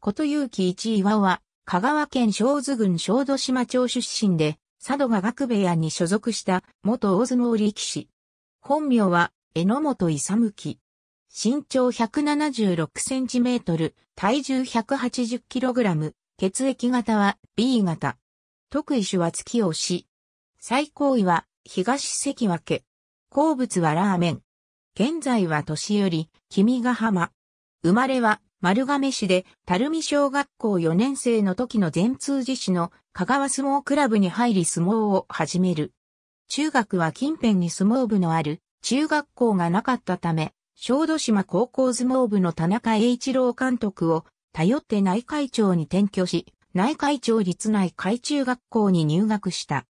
こと勇気一岩は、香川県小津郡小豆島町出身で、佐渡が学部屋に所属した元大相撲力士。本名は、榎本勇樹。身長176センチメートル、体重180キログラム、血液型は B 型。特異種は月押し。最高位は東関脇。好物はラーメン。現在は年寄り、君ヶ浜。生まれは丸亀市で、垂水小学校4年生の時の全通寺市の香川相撲クラブに入り相撲を始める。中学は近辺に相撲部のある中学校がなかったため、小豆島高校相撲部の田中栄一郎監督を頼って内会長に転居し、内会長立内会中学校に入学した。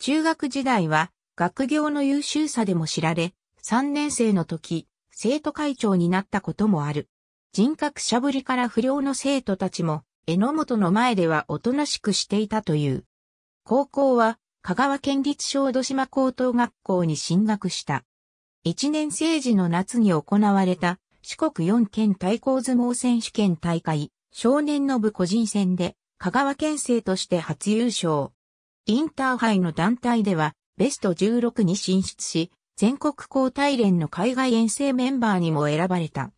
中学時代は学業の優秀さでも知られ、3年生の時、生徒会長になったこともある。人格しゃぶりから不良の生徒たちも、榎本の前ではおとなしくしていたという。高校は、香川県立小戸島高等学校に進学した。一年生時の夏に行われた、四国四県対抗相撲選手権大会、少年の部個人戦で、香川県生として初優勝。インターハイの団体では、ベスト16に進出し、全国高体連の海外遠征メンバーにも選ばれた。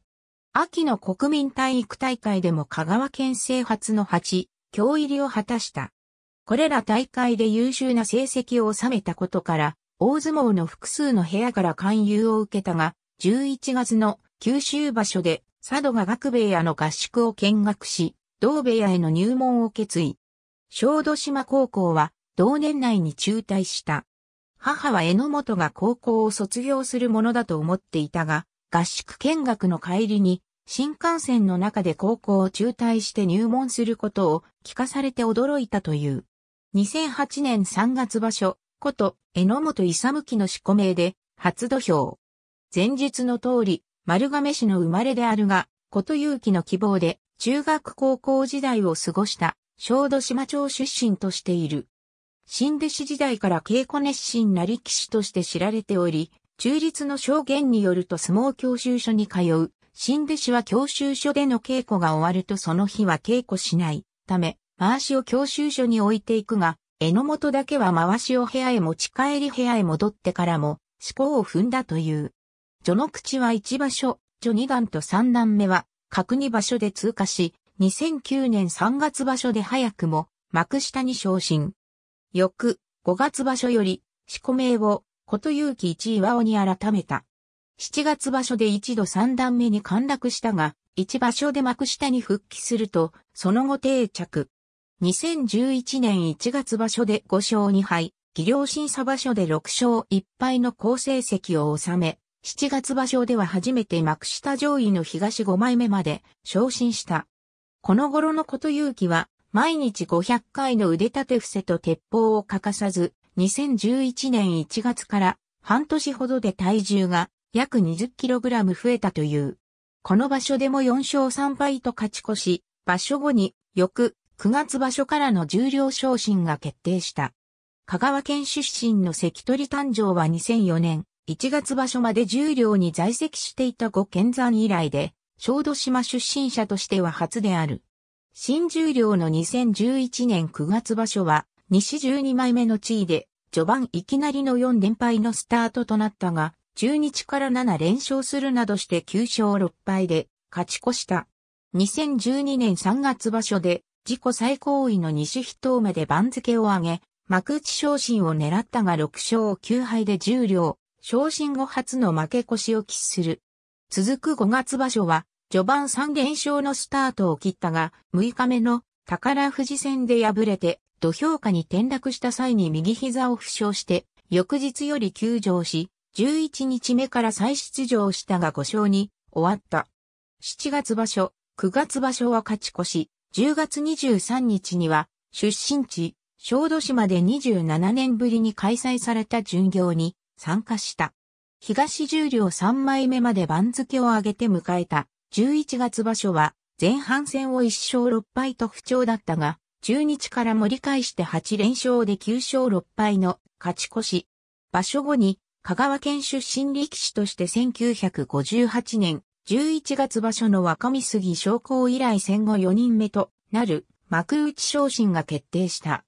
秋の国民体育大会でも香川県制初の8、強入りを果たした。これら大会で優秀な成績を収めたことから、大相撲の複数の部屋から勧誘を受けたが、11月の九州場所で佐渡が学部屋の合宿を見学し、同部屋への入門を決意。小豆島高校は同年内に中退した。母は榎本が高校を卒業するものだと思っていたが、合宿見学の帰りに、新幹線の中で高校を中退して入門することを聞かされて驚いたという。2008年3月場所、こと、榎本勇の四込名で、初土俵。前述の通り、丸亀市の生まれであるが、こと勇気の希望で、中学高校時代を過ごした、小豆島町出身としている。新弟子時代から稽古熱心な力士として知られており、中立の証言によると相撲教習所に通う、新弟子は教習所での稽古が終わるとその日は稽古しないため、回しを教習所に置いていくが、榎本だけは回しを部屋へ持ち帰り部屋へ戻ってからも、思考を踏んだという。序の口は1場所、序2段と3段目は、各2場所で通過し、2009年3月場所で早くも、幕下に昇進。翌、5月場所より、四個名を、こと勇気一岩尾に改めた。七月場所で一度三段目に陥落したが、一場所で幕下に復帰すると、その後定着。2011年1月場所で5勝2敗、技量審査場所で6勝1敗の好成績を収め、7月場所では初めて幕下上位の東5枚目まで昇進した。この頃のこと勇気は、毎日500回の腕立て伏せと鉄砲を欠かさず、2011年1月から半年ほどで体重が約 20kg 増えたという。この場所でも4勝3敗と勝ち越し、場所後に翌9月場所からの重量昇進が決定した。香川県出身の関取誕生は2004年1月場所まで重量に在籍していた五県山以来で、小豆島出身者としては初である。新重量の2011年9月場所は、西12枚目の地位で、序盤いきなりの4連敗のスタートとなったが、中日から7連勝するなどして9勝6敗で勝ち越した。2012年3月場所で自己最高位の西一頭目で番付を上げ、幕内昇進を狙ったが6勝9敗で10両、昇進後初の負け越しを喫する。続く5月場所は、序盤3連勝のスタートを切ったが、6日目の宝富士戦で敗れて土俵下に転落した際に右膝を負傷して、翌日より休場し、11日目から再出場したが5勝に終わった。7月場所、9月場所は勝ち越し、10月23日には出身地、小豆島で27年ぶりに開催された巡業に参加した。東十両3枚目まで番付を上げて迎えた11月場所は前半戦を1勝6敗と不調だったが、中日から盛り返して8連勝で9勝6敗の勝ち越し。場所後に香川県出身力士として1958年11月場所の若見杉将校以来戦後4人目となる幕内昇進が決定した。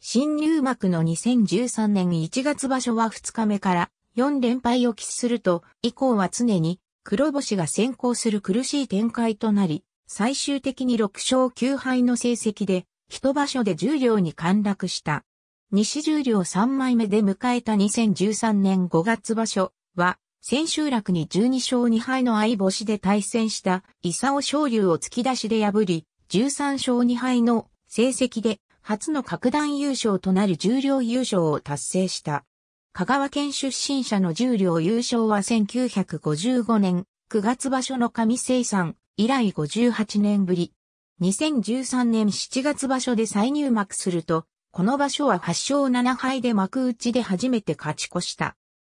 新入幕の2013年1月場所は2日目から4連敗を喫すると、以降は常に黒星が先行する苦しい展開となり、最終的に6勝9敗の成績で一場所で十両に陥落した。西十両三枚目で迎えた2013年5月場所は、千秋楽に12勝2敗の相星で対戦した伊佐尾昇龍を突き出しで破り、13勝2敗の成績で初の格段優勝となる十両優勝を達成した。香川県出身者の十両優勝は1955年9月場所の上生産以来58年ぶり。2013年7月場所で再入幕すると、この場所は8勝7敗で幕内で初めて勝ち越した。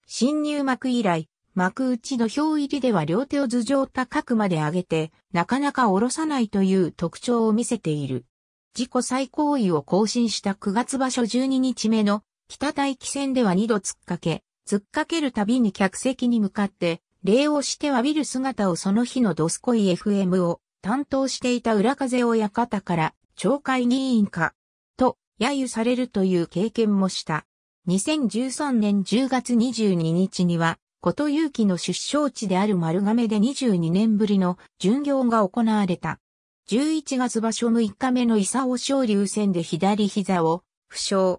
新入幕以来、幕内土俵入りでは両手を頭上高くまで上げて、なかなか下ろさないという特徴を見せている。自己最高位を更新した9月場所12日目の北大気戦では2度突っかけ、突っかけるたびに客席に向かって、礼をして詫びる姿をその日のドスコイ FM を担当していた浦風親方から町会議員か、と揶揄されるという経験もした。2013年10月22日には、こと勇気の出生地である丸亀で22年ぶりの巡業が行われた。11月場所6日目の伊佐尾昇竜戦で左膝を負傷。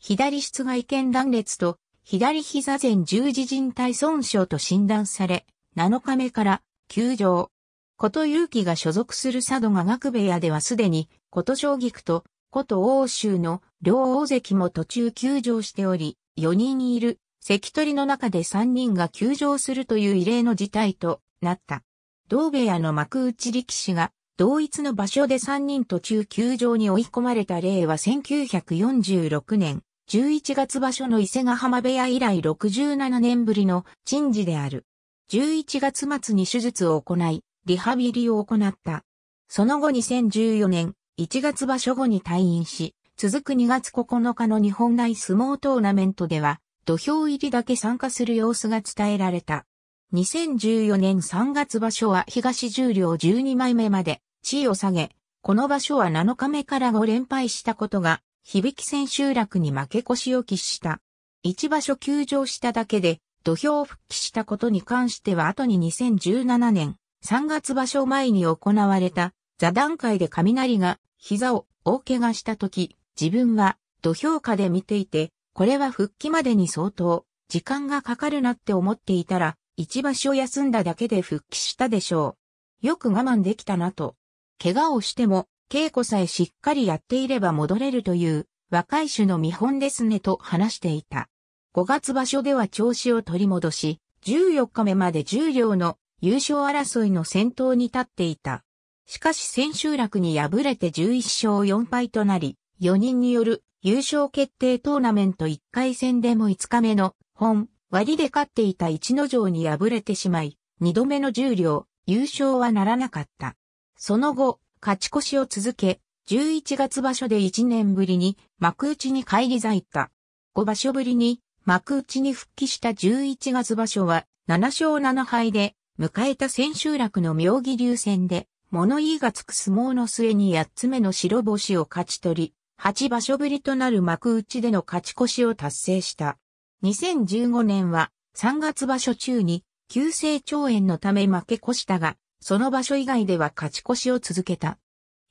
左室外腱断裂と左膝前十字靭帯損傷と診断され、7日目から休場。こと勇気が所属する佐渡雅楽部屋ではすでに、こと正菊と、こと欧州の両大関も途中休場しており、4人いる関取の中で3人が休場するという異例の事態となった。同部屋の幕内力士が同一の場所で3人途中休場に追い込まれた例は1946年11月場所の伊勢ヶ浜部屋以来67年ぶりの陳事である。11月末に手術を行い、リハビリを行った。その後2014年1月場所後に退院し、続く2月9日の日本内相撲トーナメントでは、土俵入りだけ参加する様子が伝えられた。2014年3月場所は東十両12枚目まで地位を下げ、この場所は7日目から5連敗したことが、響き千秋楽に負け越しを喫した。1場所休場しただけで、土俵を復帰したことに関しては後に2017年、3月場所前に行われた座談会で雷が膝を大怪我した時、自分は土俵下で見ていて、これは復帰までに相当時間がかかるなって思っていたら、一場所休んだだけで復帰したでしょう。よく我慢できたなと。怪我をしても、稽古さえしっかりやっていれば戻れるという若い種の見本ですねと話していた。5月場所では調子を取り戻し、14日目まで10両の優勝争いの先頭に立っていた。しかし千秋楽に敗れて11勝4敗となり、4人による優勝決定トーナメント1回戦でも5日目の本割で勝っていた一之城に敗れてしまい、2度目の重量、優勝はならなかった。その後、勝ち越しを続け、11月場所で1年ぶりに幕内に返り咲いた。5場所ぶりに幕内に復帰した11月場所は7勝7敗で迎えた千秋楽の妙義流戦で、物言いがつく相撲の末に八つ目の白星を勝ち取り、八場所ぶりとなる幕内での勝ち越しを達成した。2015年は3月場所中に急性腸炎のため負け越したが、その場所以外では勝ち越しを続けた。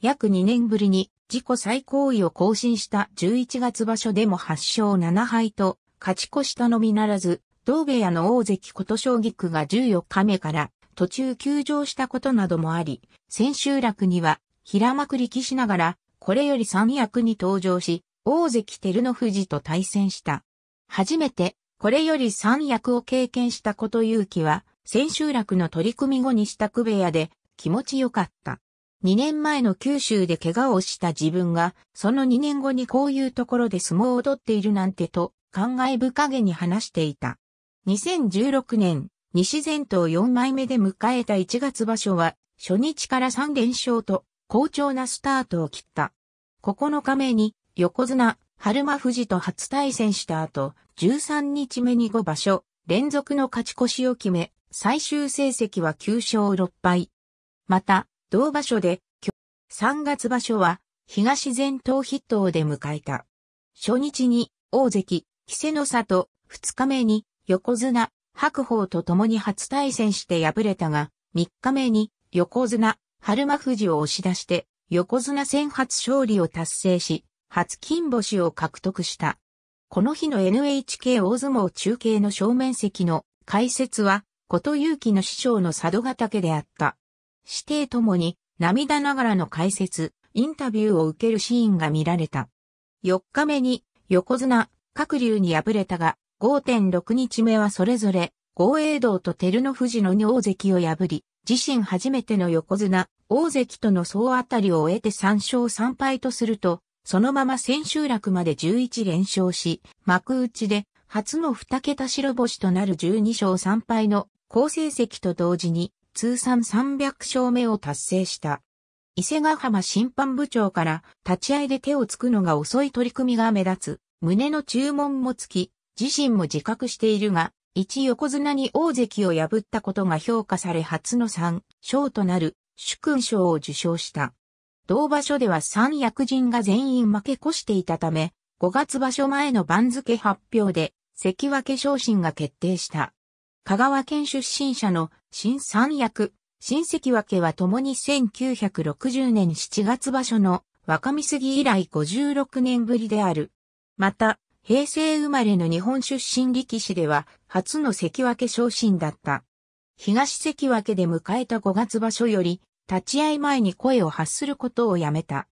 約2年ぶりに自己最高位を更新した11月場所でも8勝7敗と勝ち越したのみならず、同部屋の大関琴将棋区が14日目から途中休場したことなどもあり、千秋楽には平幕力しながら、これより三役に登場し、大関照ノ富士と対戦した。初めて、これより三役を経験したこと勇気は、千秋楽の取り組み後にした区部屋で気持ちよかった。2年前の九州で怪我をした自分が、その2年後にこういうところで相撲を取っているなんてと、感慨深げに話していた。2016年、西前頭4枚目で迎えた1月場所は、初日から3連勝と、好調なスタートを切った。9日目に、横綱、春間富士と初対戦した後、13日目に5場所、連続の勝ち越しを決め、最終成績は9勝6敗。また、同場所で、3月場所は、東前頭筆頭で迎えた。初日に、大関、稀勢の里、2日目に、横綱、白鵬と共に初対戦して敗れたが、3日目に横綱、春馬富士を押し出して、横綱戦初勝利を達成し、初金星を獲得した。この日の NHK 大相撲中継の正面席の解説は、こと勇気の師匠の佐渡ヶ岳であった。師弟ともに涙ながらの解説、インタビューを受けるシーンが見られた。4日目に横綱、各流に敗れたが、5.6日目はそれぞれ、豪栄道と照ノ富士の2大関を破り、自身初めての横綱、大関との総当たりを終えて3勝3敗とすると、そのまま千秋楽まで11連勝し、幕内で初の2桁白星となる12勝3敗の好成績と同時に通算300勝目を達成した。伊勢ヶ浜審判部長から立ち合いで手をつくのが遅い取り組みが目立つ、胸の注文もつき、自身も自覚しているが、一横綱に大関を破ったことが評価され初の三賞となる主勲賞を受賞した。同場所では三役人が全員負け越していたため、5月場所前の番付発表で関脇昇進が決定した。香川県出身者の新三役、新関脇は共に1960年7月場所の若見杉以来56年ぶりである。また、平成生まれの日本出身力士では初の関脇昇進だった。東関脇で迎えた5月場所より、立ち会い前に声を発することをやめた。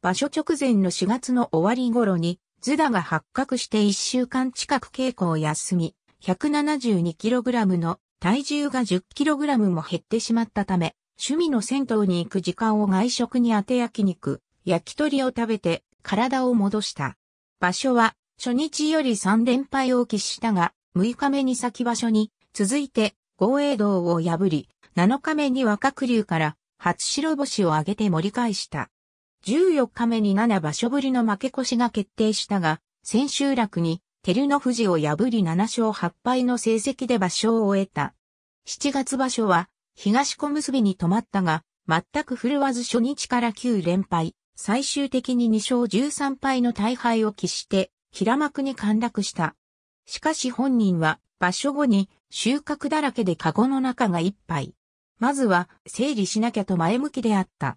場所直前の4月の終わり頃に、ズダが発覚して1週間近く稽古を休み、172kg の体重が 10kg も減ってしまったため、趣味の銭湯に行く時間を外食に当て焼肉、焼き鳥を食べて体を戻した。場所は初日より3連敗を喫したが、6日目に先場所に、続いて、豪栄道を破り、7日目に若久竜から、初白星を挙げて盛り返した。14日目に7場所ぶりの負け越しが決定したが、千秋楽に、照ノ富士を破り7勝8敗の成績で場所を終えた。7月場所は、東小結に止まったが、全く振るわず初日から9連敗、最終的に2勝13敗の大敗を喫して、平幕に陥落した。しかし本人は場所後に収穫だらけでカゴの中がいっぱい。まずは整理しなきゃと前向きであった。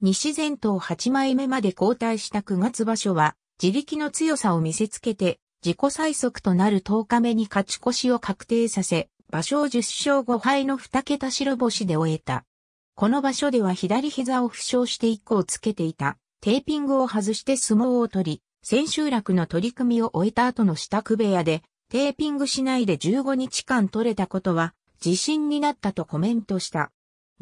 西前頭8枚目まで交代した9月場所は自力の強さを見せつけて自己最速となる10日目に勝ち越しを確定させ、場所を10勝5敗の2桁白星で終えた。この場所では左膝を負傷して個をつけていたテーピングを外して相撲を取り、千秋楽の取り組みを終えた後の支度部屋で、テーピングしないで15日間取れたことは、自信になったとコメントした。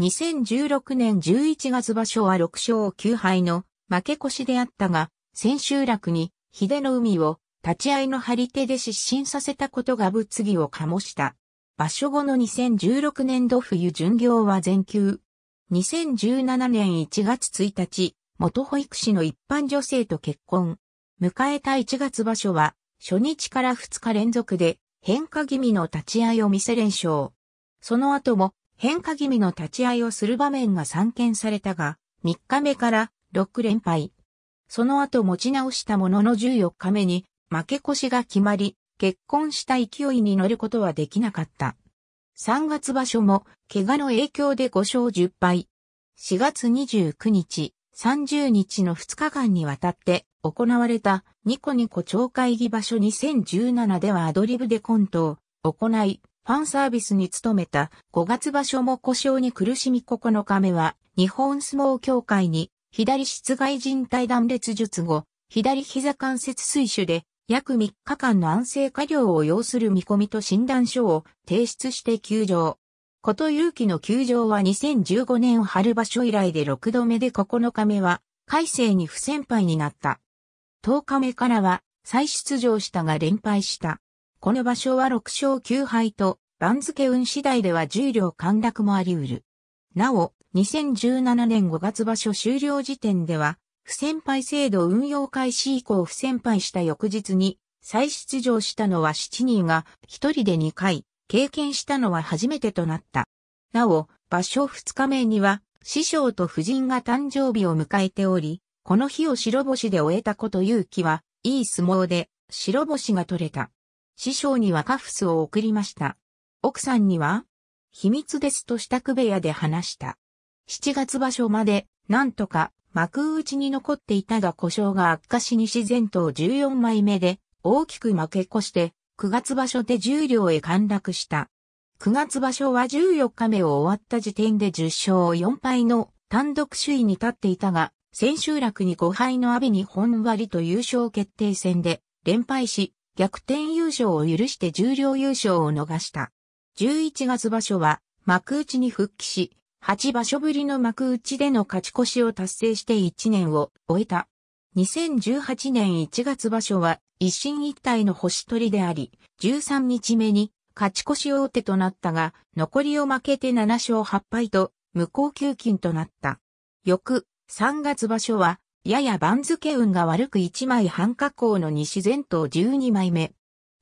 2016年11月場所は6勝9敗の負け越しであったが、千秋楽に、秀の海を、立ち合いの張り手で失神させたことが物議を醸した。場所後の2016年度冬巡業は全休。2017年1月1日、元保育士の一般女性と結婚。迎えた1月場所は、初日から2日連続で変化気味の立ち合いを見せ連勝。その後も変化気味の立ち合いをする場面が散見されたが、3日目から6連敗。その後持ち直したものの14日目に負け越しが決まり、結婚した勢いに乗ることはできなかった。3月場所も怪我の影響で5勝10敗。4月29日、30日の2日間にわたって行われたニコニコ超会議場所2017ではアドリブでコントを行い、ファンサービスに努めた5月場所も故障に苦しみ9日目は日本相撲協会に左室外人体断裂術後、左膝関節水腫で約3日間の安静加療を要する見込みと診断書を提出して休場。こと勇気の休場は2015年春場所以来で6度目で9日目は、改正に不先輩になった。10日目からは再出場したが連敗した。この場所は6勝9敗と番付運次第では10両陥落もあり得る。なお、2017年5月場所終了時点では、不先輩制度運用開始以降不先輩した翌日に再出場したのは7人が1人で2回、経験したのは初めてとなった。なお、場所2日目には、師匠と夫人が誕生日を迎えており、この日を白星で終えたこと勇気は、いい相撲で、白星が取れた。師匠にはカフスを送りました。奥さんには、秘密ですと支度部屋で話した。7月場所まで、なんとか、幕内に残っていたが故障が悪化し西前頭14枚目で、大きく負け越して、9月場所で10両へ陥落した。9月場所は14日目を終わった時点で10勝4敗の単独首位に立っていたが、千秋楽に5敗の阿部に本割と優勝決定戦で連敗し、逆転優勝を許して重量優勝を逃した。11月場所は幕内に復帰し、8場所ぶりの幕内での勝ち越しを達成して1年を終えた。2018年1月場所は一進一退の星取りであり、13日目に勝ち越し大手となったが、残りを負けて7勝8敗と無効休禁となった。翌3月場所は、やや番付運が悪く1枚半加工の西前頭12枚目。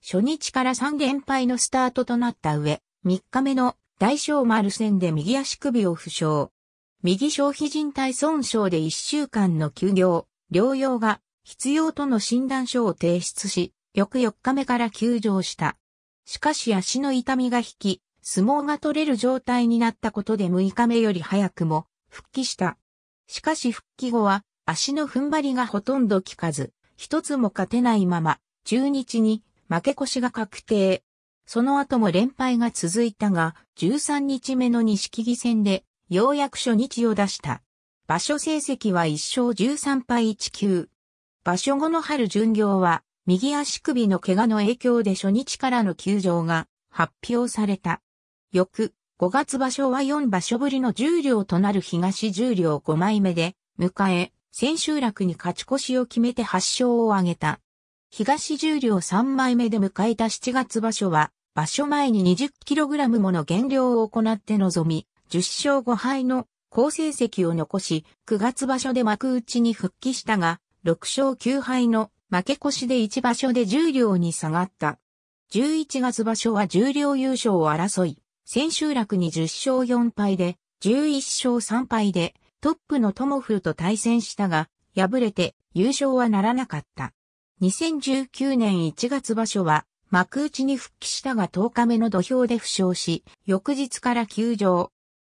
初日から3連敗のスタートとなった上、3日目の大小丸戦で右足首を負傷。右消費人体損傷で1週間の休業、療養が必要との診断書を提出し、翌4日目から休場した。しかし足の痛みが引き、相撲が取れる状態になったことで6日目より早くも復帰した。しかし復帰後は足の踏ん張りがほとんど効かず、一つも勝てないまま、中日に負け越しが確定。その後も連敗が続いたが、13日目の錦木戦で、ようやく初日を出した。場所成績は1勝13敗1球。場所後の春巡業は、右足首の怪我の影響で初日からの休場が発表された。翌、5月場所は4場所ぶりの重量両となる東十両5枚目で、迎え、千秋楽に勝ち越しを決めて8勝を挙げた。東十両3枚目で迎えた7月場所は、場所前に 20kg もの減量を行って臨み、10勝5敗の好成績を残し、9月場所で幕内に復帰したが、6勝9敗の負け越しで1場所で重量両に下がった。11月場所は重量両優勝を争い、千秋楽に10勝4敗で、11勝3敗で、トップのトモフと対戦したが、敗れて優勝はならなかった。2019年1月場所は、幕内に復帰したが10日目の土俵で負傷し、翌日から休場。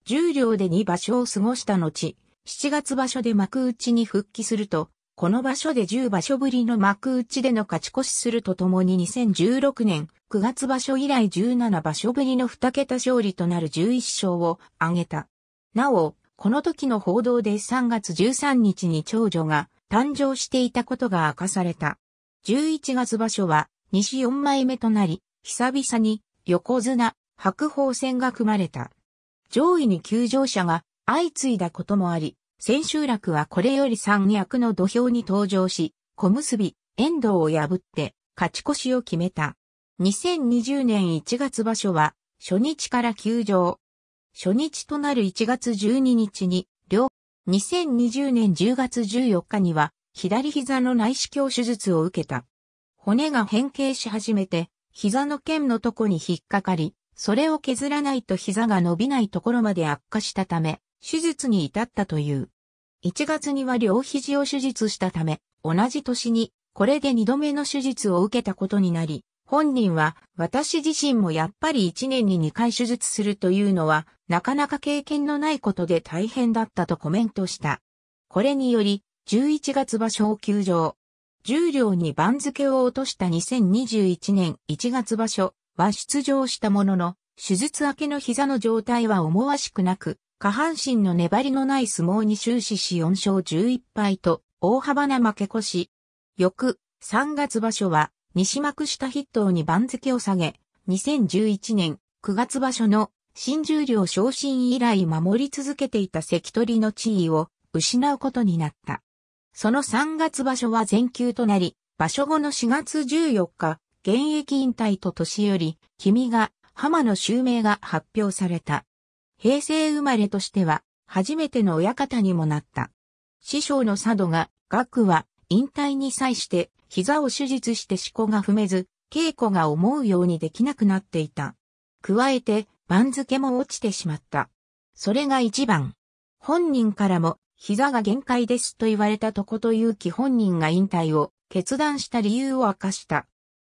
10両で2場所を過ごした後、7月場所で幕内に復帰すると、この場所で10場所ぶりの幕内での勝ち越しするとともに2016年9月場所以来17場所ぶりの2桁勝利となる11勝を挙げた。なお、この時の報道で3月13日に長女が誕生していたことが明かされた。11月場所は西4枚目となり、久々に横綱、白鵬戦が組まれた。上位に休場者が相次いだこともあり、千秋楽はこれより三役の土俵に登場し、小結、遠藤を破って勝ち越しを決めた。2020年1月場所は、初日から休場。初日となる1月12日に、両、2020年10月14日には、左膝の内視鏡手術を受けた。骨が変形し始めて、膝の剣のとこに引っかかり、それを削らないと膝が伸びないところまで悪化したため、手術に至ったという。1月には両肘を手術したため、同じ年にこれで2度目の手術を受けたことになり、本人は私自身もやっぱり1年に2回手術するというのはなかなか経験のないことで大変だったとコメントした。これにより11月場所を休場。重量に番付を落とした2021年1月場所は出場したものの、手術明けの膝の状態は思わしくなく、下半身の粘りのない相撲に終始し4勝11敗と大幅な負け越し。翌3月場所は西幕下筆頭に番付を下げ、2011年9月場所の新十両昇進以来守り続けていた関取の地位を失うことになった。その3月場所は全休となり、場所後の4月14日、現役引退と年寄り、君が、浜野襲名が発表された。平成生まれとしては、初めての親方にもなった。師匠の佐渡が、学は、引退に際して、膝を手術して思考が踏めず、稽古が思うようにできなくなっていた。加えて、番付も落ちてしまった。それが一番。本人からも、膝が限界ですと言われたとこと勇気本人が引退を決断した理由を明かした。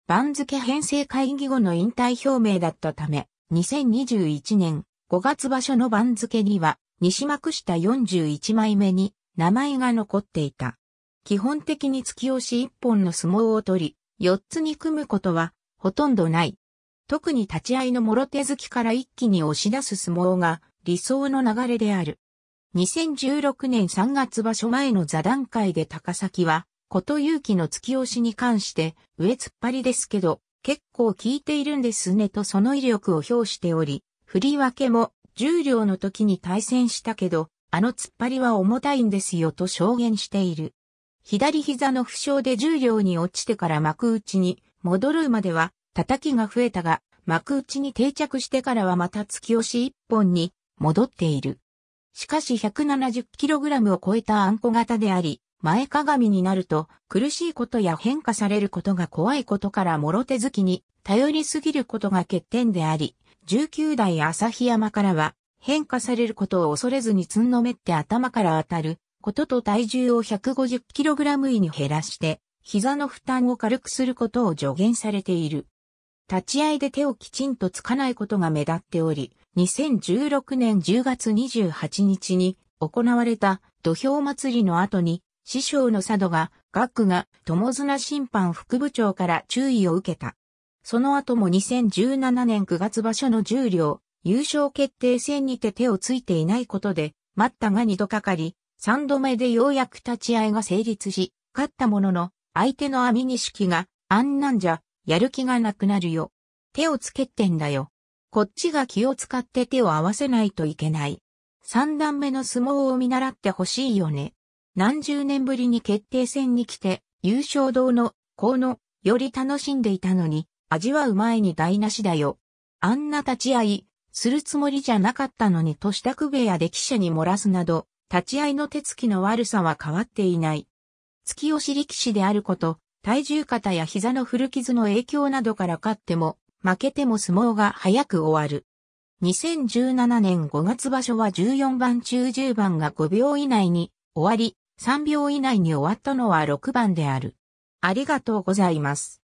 番付編成会議後の引退表明だったため、2021年5月場所の番付には、西幕下41枚目に名前が残っていた。基本的に突き押し1本の相撲を取り、4つに組むことはほとんどない。特に立ち合いの諸手突きから一気に押し出す相撲が理想の流れである。2016年3月場所前の座談会で高崎は、こと勇気の突き押しに関して、上突っ張りですけど、結構効いているんですねとその威力を表しており、振り分けも重量の時に対戦したけど、あの突っ張りは重たいんですよと証言している。左膝の負傷で重量に落ちてから幕内に戻るまでは叩きが増えたが、幕内に定着してからはまた突き押し一本に戻っている。しかし 170kg を超えたあんこ型であり、前かがみになると苦しいことや変化されることが怖いことから諸手突きに頼りすぎることが欠点であり、19代朝日山からは、変化されることを恐れずにつんのめって頭から当たることと体重を 150kg 位に減らして、膝の負担を軽くすることを助言されている。立ち合いで手をきちんとつかないことが目立っており、2016年10月28日に行われた土俵祭りの後に、師匠の佐渡が、学区が友綱審判副部長から注意を受けた。その後も2017年9月場所の重量、両、優勝決定戦にて手をついていないことで、待ったが2度かかり、3度目でようやく立ち合いが成立し、勝ったものの、相手の網錦が、あんなんじゃ、やる気がなくなるよ。手をつけてんだよ。こっちが気を使って手を合わせないといけない。三段目の相撲を見習ってほしいよね。何十年ぶりに決定戦に来て、優勝堂の、この、より楽しんでいたのに、味わう前に台無しだよ。あんな立ち会い、するつもりじゃなかったのにと支度部屋で記者に漏らすなど、立ち合いの手つきの悪さは変わっていない。月押し力士であること、体重肩や膝の古傷の影響などから勝っても、負けても相撲が早く終わる。2017年5月場所は14番中10番が5秒以内に終わり、3秒以内に終わったのは6番である。ありがとうございます。